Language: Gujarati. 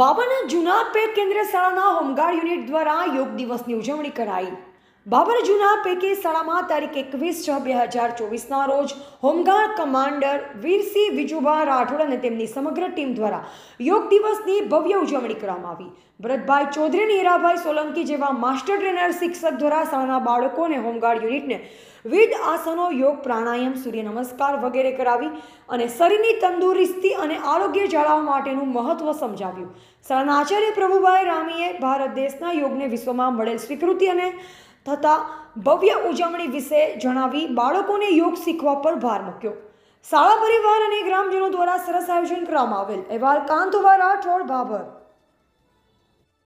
બાબાના જૂના પે કેન્દ્ર શાળાના હોમગાર્ડ યુનિટ દ્વારા યોગ દિવસની ઉજવણી કરાઈ બાબર જૂના પેકે શાળામાં તારીખ એકવીસ છ બે હજાર ચોવીસના રોજ હોમગાર્ડ કમાન્ડર વીરસિંહ વિજુભા રાઠોડ અને તેમની સમગ્ર ટીમ દ્વારા યોગ દિવસની ભવ્ય ઉજવણી કરવામાં આવી ભરતભાઈ ચૌધરી અને હીરાભાઈ સોલંકી જેવા માસ્ટર ટ્રેનર શિક્ષક દ્વારા શાળાના બાળકોને હોમગાર્ડ યુનિટને વિવિધ આસનો યોગ પ્રાણાયામ સૂર્ય નમસ્કાર વગેરે કરાવી અને શરીરની તંદુરસ્તી અને આરોગ્ય જાળવવા માટેનું મહત્વ સમજાવ્યું શાળાના આચાર્ય પ્રભુભાઈ રામીએ ભારત દેશના યોગને વિશ્વમાં મળેલ સ્વીકૃતિ અને થતા ભવ્ય ઉજવણી વિશે જણાવી બાળકોને યોગ શીખવા પર ભાર મૂક્યો શાળા પરિવાર અને ગ્રામજનો દ્વારા સરસ આયોજન કરવામાં આવેલ અહેવાલ કાંતોવા રાઠોડ બાબર